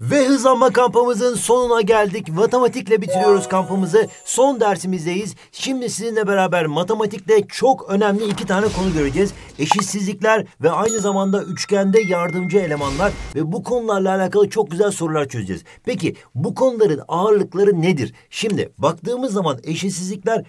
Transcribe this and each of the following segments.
Ve hızlanma kampımızın sonuna geldik. Matematikle bitiriyoruz kampımızı. Son dersimizdeyiz. Şimdi sizinle beraber matematikte çok önemli iki tane konu göreceğiz. Eşitsizlikler ve aynı zamanda üçgende yardımcı elemanlar ve bu konularla alakalı çok güzel sorular çözeceğiz. Peki bu konuların ağırlıkları nedir? Şimdi baktığımız zaman eşitsizlikler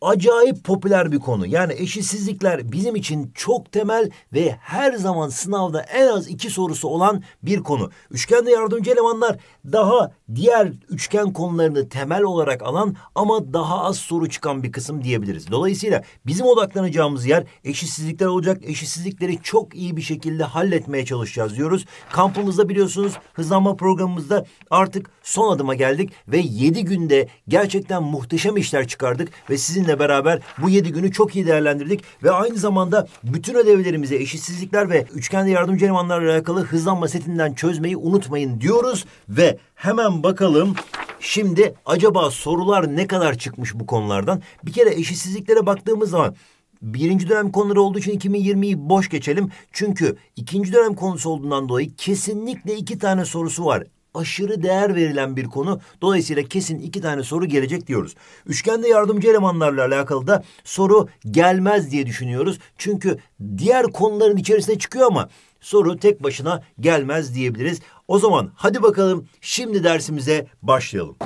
acayip popüler bir konu. Yani eşitsizlikler bizim için çok temel ve her zaman sınavda en az iki sorusu olan bir konu. Üçgende yardımcı elemanlar daha diğer üçgen konularını temel olarak alan ama daha az soru çıkan bir kısım diyebiliriz. Dolayısıyla bizim odaklanacağımız yer eşitsizlikler olacak. Eşitsizlikleri çok iyi bir şekilde halletmeye çalışacağız diyoruz. Kampımızda biliyorsunuz hızlanma programımızda artık son adıma geldik ve yedi günde gerçekten muhteşem işler çıkardık ve sizin Sizinle beraber bu yedi günü çok iyi değerlendirdik ve aynı zamanda bütün ödevlerimize eşitsizlikler ve üçgende yardımcı elemanlarla alakalı hızlanma setinden çözmeyi unutmayın diyoruz ve hemen bakalım şimdi acaba sorular ne kadar çıkmış bu konulardan? Bir kere eşitsizliklere baktığımız zaman birinci dönem konuları olduğu için 2020'yi boş geçelim. Çünkü ikinci dönem konusu olduğundan dolayı kesinlikle iki tane sorusu var aşırı değer verilen bir konu. Dolayısıyla kesin iki tane soru gelecek diyoruz. Üçgende yardımcı elemanlarla alakalı da soru gelmez diye düşünüyoruz. Çünkü diğer konuların içerisine çıkıyor ama soru tek başına gelmez diyebiliriz. O zaman hadi bakalım şimdi dersimize başlayalım.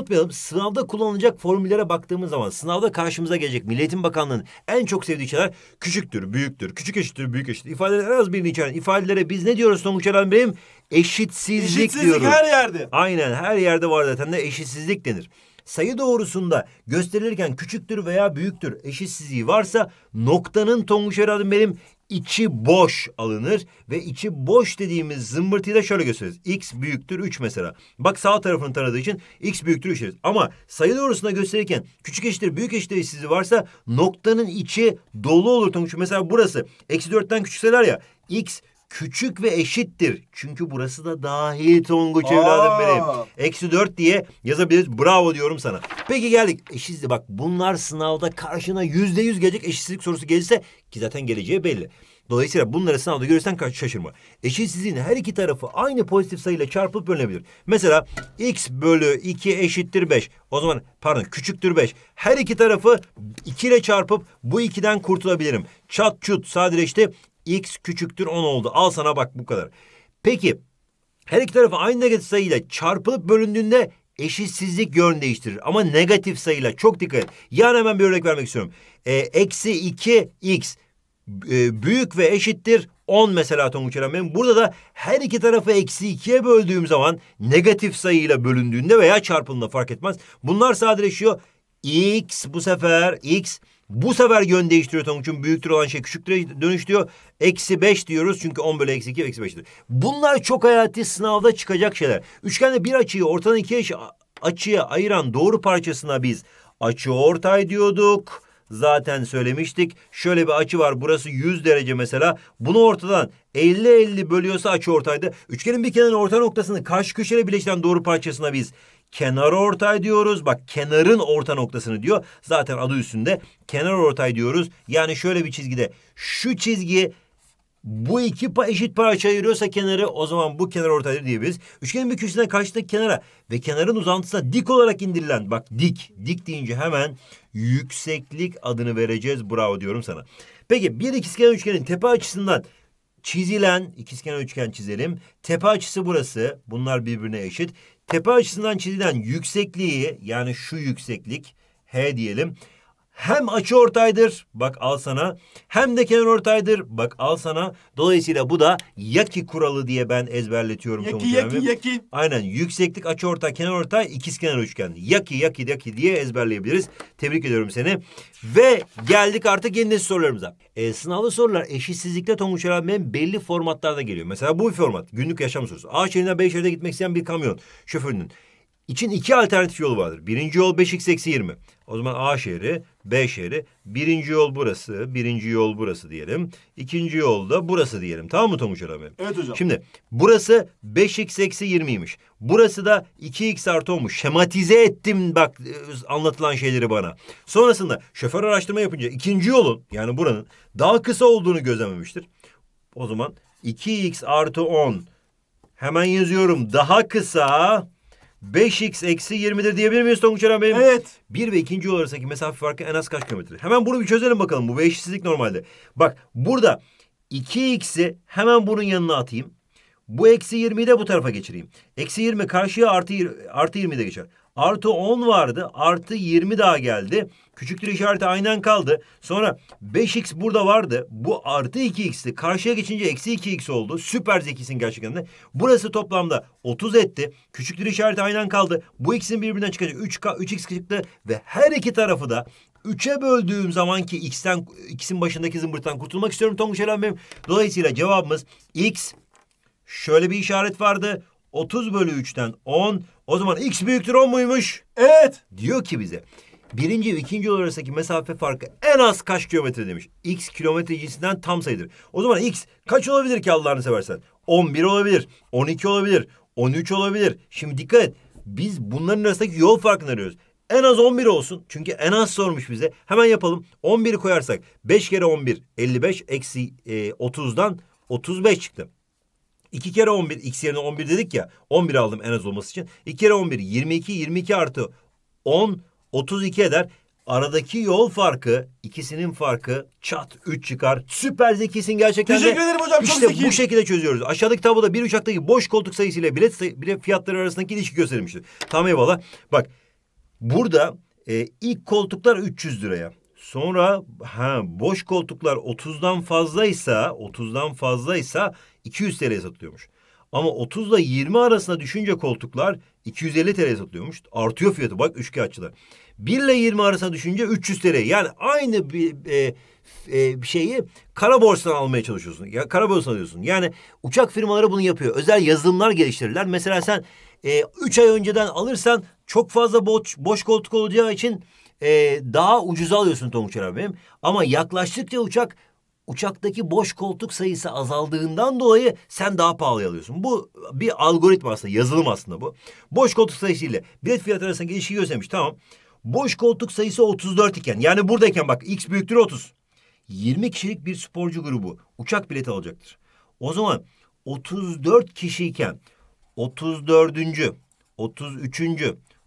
unutmayalım sınavda kullanılacak formüllere baktığımız zaman sınavda karşımıza gelecek Milliyetin Bakanlığı'nın en çok sevdiği şeyler küçüktür, büyüktür, küçük eşittir, büyük eşittir. İfadelerin en az birini içeren ifadelere biz ne diyoruz Tonguç Eren Bey'im? Eşitsizlik, Eşitsizlik diyoruz. her yerde. Aynen her yerde var zaten de eşitsizlik denir sayı doğrusunda gösterilirken küçüktür veya büyüktür eşitsizliği varsa noktanın Tonguç Eral'ın benim içi boş alınır ve içi boş dediğimiz zımbırtıyı da şöyle gösteririz. X büyüktür 3 mesela. Bak sağ tarafını taradığı için X büyüktür 3 deriz. Ama sayı doğrusuna gösterirken küçük eşittir büyük eşittir eşitsizliği varsa noktanın içi dolu olur. Çünkü mesela burası eksi 4'ten küçükseler ya X küçük ve eşittir. Çünkü burası da dahil Tonguç Aa. evladım benim. Eksi dört diye yazabiliriz. Bravo diyorum sana. Peki geldik. Eşitlik bak bunlar sınavda karşına yüzde yüz gelecek eşitsizlik sorusu gelirse ki zaten geleceği belli. Dolayısıyla bunları sınavda görürsen şaşırma. Eşitsizliğin her iki tarafı aynı pozitif sayıyla çarpılıp bölünebilir. Mesela x bölü 2 eşittir 5. O zaman pardon küçüktür 5. Her iki tarafı 2 ile çarpıp bu 2'den kurtulabilirim. Çat çut sadeleşti x küçüktür 10 oldu. Al sana bak bu kadar. Peki her iki tarafı aynı negatif sayıyla çarpılıp bölündüğünde eşitsizlik yön değiştirir. Ama negatif sayıyla çok dikkat et. Yani hemen bir örnek vermek istiyorum. E, eksi 2x e, büyük ve eşittir 10 mesela Tonguç Eren Burada da her iki tarafı eksi 2'ye böldüğüm zaman negatif sayıyla bölündüğünde veya çarpımında fark etmez. Bunlar sadeleşiyor. X bu sefer X bu sefer yön değiştiriyor Tonguç çünkü büyüktür olan şey küçüktür dönüş diyor. Eksi beş diyoruz çünkü on bölü eksi iki eksi beştir. Bunlar çok hayati sınavda çıkacak şeyler. Üçgende bir açıyı ortadan ikiye açıya ayıran doğru parçasına biz açı ortay diyorduk. Zaten söylemiştik. Şöyle bir açı var. Burası 100 derece mesela. Bunu ortadan 50-50 bölüyorsa açı ortaydı. Üçgenin bir kenarın orta noktasını karşı köşeyle birleştiren doğru parçasına biz kenar ortay diyoruz. Bak kenarın orta noktasını diyor. Zaten adı üstünde kenar ortay diyoruz. Yani şöyle bir çizgide şu çizgi bu iki pa eşit parça ayırıyorsa kenarı o zaman bu kenar ortaydır diyebiliriz. Üçgenin bir köşesinden karşıdaki kenara ve kenarın uzantısına dik olarak indirilen bak dik. Dik deyince hemen yükseklik adını vereceğiz. Bravo diyorum sana. Peki bir ikizkenar üçgenin tepe açısından çizilen ikizkenar üçgen çizelim. Tepe açısı burası. Bunlar birbirine eşit. Tepe açısından çizilen yüksekliği yani şu yükseklik H diyelim hem açı ortaydır bak al sana hem de kenar ortaydır bak al sana. Dolayısıyla bu da yaki kuralı diye ben ezberletiyorum. Yaki yaki abi. yaki. Aynen yükseklik açı ortay kenar ortay kenar üçgen. Yaki yaki yaki diye ezberleyebiliriz. Tebrik ediyorum seni. Ve geldik artık yeni nesil sorularımıza. E, sınavlı sorular eşitsizlikte Tonguç Arabi'nin belli formatlarda geliyor. Mesela bu format günlük yaşam sorusu. A şehrinden B şehrine gitmek isteyen bir kamyon şoförünün için iki alternatif yol vardır. Birinci yol 5x eksi 20. O zaman A şehri, B şehri. Birinci yol burası, birinci yol burası diyelim. İkinci yol da burası diyelim. Tamam mı Tonguç abi? Evet hocam. Şimdi burası 5x eksi 20'ymiş. Burası da 2x artı olmuş. Şematize ettim bak e, anlatılan şeyleri bana. Sonrasında şoför araştırma yapınca ikinci yolun yani buranın daha kısa olduğunu gözlememiştir. O zaman 2x artı 10 hemen yazıyorum daha kısa 5x eksi 20'dir diyebilir miyiz Tonguç Eren Bey'im? Evet. 1 ve 2. yol arasındaki mesafe farkı en az kaç kilometre? Hemen bunu bir çözelim bakalım. Bu 5 eşitsizlik normalde. Bak burada 2x'i hemen bunun yanına atayım. Bu eksi 20'yi de bu tarafa geçireyim. Eksi 20 karşıya artı, artı 20 de geçer. Artı 10 vardı. Artı 20 daha geldi. Küçüktür işareti aynen kaldı. Sonra 5x burada vardı. Bu artı 2x'ti. Karşıya geçince eksi 2x oldu. Süper zekisin gerçekten de. Burası toplamda 30 etti. Küçüktür işareti aynen kaldı. Bu x'in birbirinden çıkacak 3 x çıktı. Ve her iki tarafı da 3'e böldüğüm zaman ki x'ten x'in başındaki zımbırttan kurtulmak istiyorum Tonguç Elen benim. Dolayısıyla cevabımız x şöyle bir işaret vardı. 30 bölü 3'ten 10, o zaman x büyüktür 10 muymuş? Evet. Diyor ki bize. Birinci ve ikinci yol arasındaki mesafe farkı en az kaç kilometre demiş. X kilometre cinsinden tam sayıdır. O zaman X kaç olabilir ki Allah'ını seversen? 11 olabilir, 12 olabilir, 13 olabilir. Şimdi dikkat et. Biz bunların arasındaki yol farkını arıyoruz. En az 11 olsun. Çünkü en az sormuş bize. Hemen yapalım. 11'i koyarsak 5 kere 11 55 eksi e, 30'dan 35 çıktı. 2 kere 11 x yerine 11 dedik ya. 11 aldım en az olması için. 2 kere 11 22 22 artı 10 32 eder. Aradaki yol farkı, ikisinin farkı çat 3 çıkar. Süper zekisin gerçekten Teşekkür de. ederim hocam çok İşte zeki. bu şekilde çözüyoruz. Aşağıdaki tabloda bir uçaktaki boş koltuk sayısı ile bilet, sayı, bilet fiyatları arasındaki ilişki gösterilmiştir. Tamam eyvallah. Bak burada e, ilk koltuklar 300 liraya. Sonra ha, boş koltuklar 30'dan fazlaysa 30'dan fazlaysa 200 TL satılıyormuş. Ama 30 ile 20 arasında düşünce koltuklar 250 TL satılıyormuş. Artıyor fiyatı bak açılar. 1 ile 20 arasında düşünce 300 TL. Yani aynı bir e, e, şeyi kara borsadan almaya çalışıyorsun. Ya kara borsadan alıyorsun. Yani uçak firmaları bunu yapıyor. Özel yazılımlar geliştirirler. Mesela sen e, 3 ay önceden alırsan çok fazla boş, boş koltuk olacağı için e, daha ucuza alıyorsun Tonguç abim. Ama yaklaştıkça uçak uçaktaki boş koltuk sayısı azaldığından dolayı sen daha pahalı alıyorsun. Bu bir algoritma aslında, yazılım aslında bu. Boş koltuk sayısı ile bilet fiyatı arasındaki ilişki göstermiş. Tamam. Boş koltuk sayısı 34 iken yani buradayken bak x büyüktür 30. 20 kişilik bir sporcu grubu uçak bileti alacaktır. O zaman 34 kişiyken 34. 33.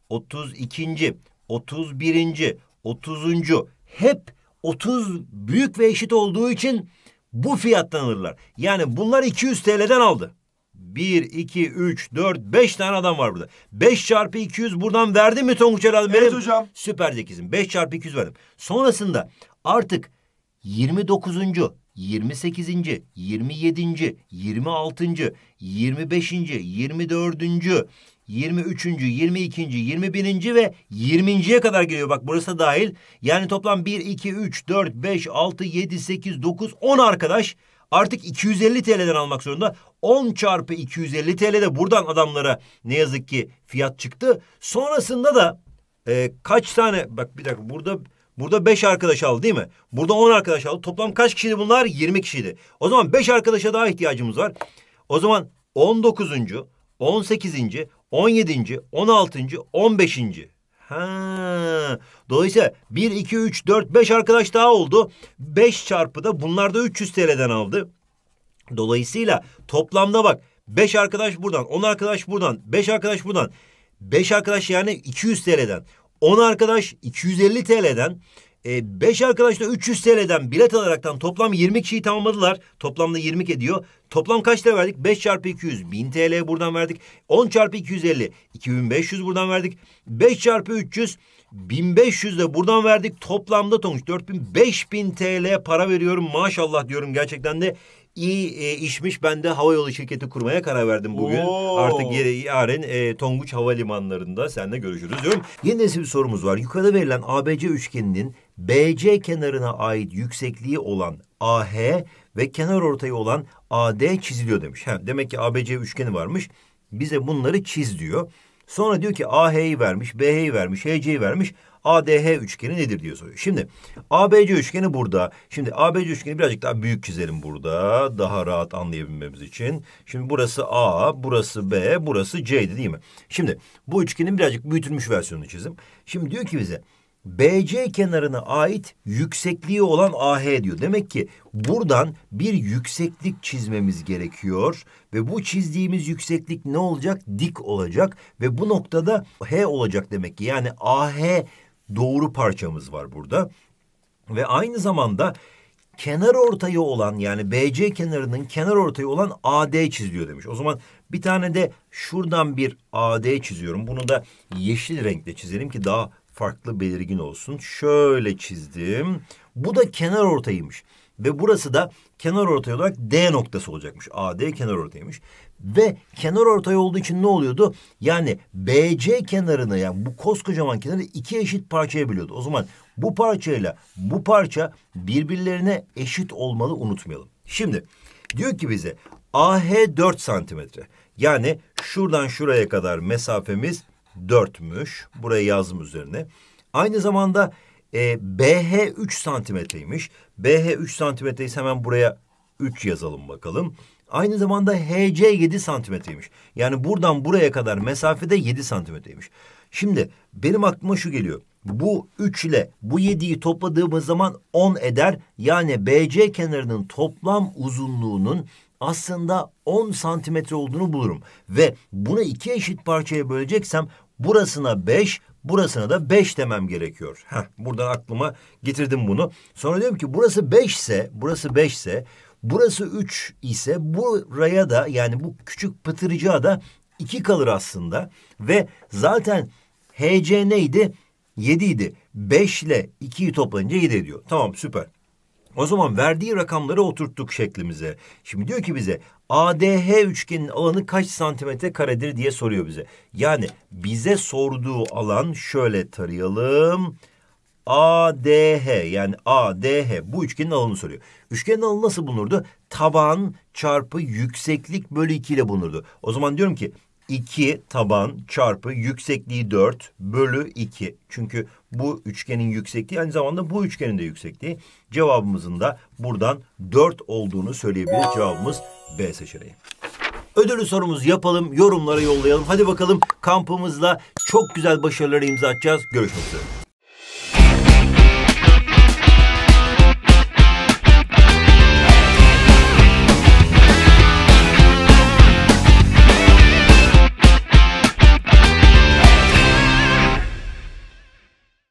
32. 31. 30. hep 30 büyük ve eşit olduğu için bu fiyattan alırlar. Yani bunlar 200 TL'den aldı. 1, 2, 3, 4, 5 tane adam var burada. 5 çarpı 200 buradan verdim mi Tonguç Helal? Evet benim? hocam. Süper zekizim. 5 çarpı 200 verdim. Sonrasında artık 29. 28. 27. 26. 25. 24. 23. 22. 21. ve 20.ye kadar geliyor. Bak burası da dahil. Yani toplam 1, 2, 3, 4, 5, 6, 7, 8, 9, 10 arkadaş artık 250 TL'den almak zorunda. 10 çarpı 250 TL'de buradan adamlara ne yazık ki fiyat çıktı. Sonrasında da e, kaç tane bak bir dakika burada burada 5 arkadaş aldı değil mi? Burada 10 arkadaş aldı. Toplam kaç kişiydi bunlar? 20 kişiydi. O zaman 5 arkadaşa daha ihtiyacımız var. O zaman 19. 18. 17. 16. 15. Ha. Dolayısıyla 1, 2, 3, 4, 5 arkadaş daha oldu. 5 çarpı da bunlar da 300 TL'den aldı. Dolayısıyla toplamda bak 5 arkadaş buradan, 10 arkadaş buradan, 5 arkadaş buradan. 5 arkadaş yani 200 TL'den. 10 arkadaş 250 TL'den. E, beş arkadaş da 300 TL'den bilet alaraktan toplam 20 kişiyi tamamladılar. Toplamda 20 ediyor. Toplam kaç TL verdik? 5 çarpı 200 1000 TL buradan verdik. 10 çarpı 250 2500 buradan verdik. 5 çarpı 300 1500 de buradan verdik. Toplamda Tonguç 4000 5000 TL para veriyorum. Maşallah diyorum gerçekten de iyi e, işmiş. Ben de havayolu şirketi kurmaya karar verdim bugün. Oo. Artık yarın e, Tonguç havalimanlarında seninle görüşürüz diyorum. Yeni nesil bir sorumuz var. Yukarıda verilen ABC üçgeninin BC kenarına ait yüksekliği olan AH ve kenar ortayı olan AD çiziliyor demiş. Ha, demek ki ABC üçgeni varmış. Bize bunları çiz diyor. Sonra diyor ki AH'yi vermiş, BH'yi vermiş, HC'yi vermiş. ADH üçgeni nedir diyor soruyor. Şimdi ABC üçgeni burada. Şimdi ABC üçgeni birazcık daha büyük çizelim burada. Daha rahat anlayabilmemiz için. Şimdi burası A, burası B, burası C'ydi değil mi? Şimdi bu üçgenin birazcık büyütülmüş versiyonunu çizim. Şimdi diyor ki bize BC kenarına ait yüksekliği olan AH diyor. Demek ki buradan bir yükseklik çizmemiz gerekiyor ve bu çizdiğimiz yükseklik ne olacak? Dik olacak ve bu noktada H olacak demek ki. Yani AH doğru parçamız var burada. Ve aynı zamanda kenar ortayı olan yani BC kenarının kenar ortayı olan AD çiziliyor demiş. O zaman bir tane de şuradan bir AD çiziyorum. Bunu da yeşil renkle çizelim ki daha farklı belirgin olsun. Şöyle çizdim. Bu da kenar ortaymış. Ve burası da kenar ortay olarak D noktası olacakmış. AD kenar ortaymış. Ve kenar ortay olduğu için ne oluyordu? Yani BC kenarını yani bu koskocaman kenarı iki eşit parçaya bölüyordu. O zaman bu parçayla bu parça birbirlerine eşit olmalı unutmayalım. Şimdi diyor ki bize AH 4 santimetre. Yani şuradan şuraya kadar mesafemiz dörtmüş. burayı yazdım üzerine. Aynı zamanda e, BH 3 santimetreymiş. BH 3 santimetreyse hemen buraya 3 yazalım bakalım. Aynı zamanda HC 7 santimetreymiş. Yani buradan buraya kadar mesafede 7 santimetreymiş. Şimdi benim aklıma şu geliyor. Bu 3 ile bu 7'yi topladığımız zaman 10 eder. Yani BC kenarının toplam uzunluğunun aslında 10 santimetre olduğunu bulurum. Ve bunu iki eşit parçaya böleceksem Burasına 5, burasına da 5 demem gerekiyor. Heh, buradan aklıma getirdim bunu. Sonra diyorum ki burası 5 ise, burası 5 ise, burası 3 ise buraya da yani bu küçük pıtırcığa da 2 kalır aslında. Ve zaten HC neydi? 7 idi. 5 ile 2'yi toplayınca 7 ediyor. Tamam süper. O zaman verdiği rakamları oturttuk şeklimize. Şimdi diyor ki bize ADH üçgenin alanı kaç santimetre karedir diye soruyor bize. Yani bize sorduğu alan şöyle tarayalım. ADH yani ADH bu üçgenin alanını soruyor. Üçgenin alanı nasıl bulunurdu? Taban çarpı yükseklik bölü 2 ile bulunurdu. O zaman diyorum ki 2 taban çarpı yüksekliği 4 bölü 2. Çünkü bu üçgenin yüksekliği aynı zamanda bu üçgenin de yüksekliği. Cevabımızın da buradan 4 olduğunu söyleyebiliriz. Cevabımız B seçeneği. Ödülü sorumuz yapalım, yorumlara yollayalım. Hadi bakalım kampımızla çok güzel başarılar imza atacağız. Görüşmek üzere.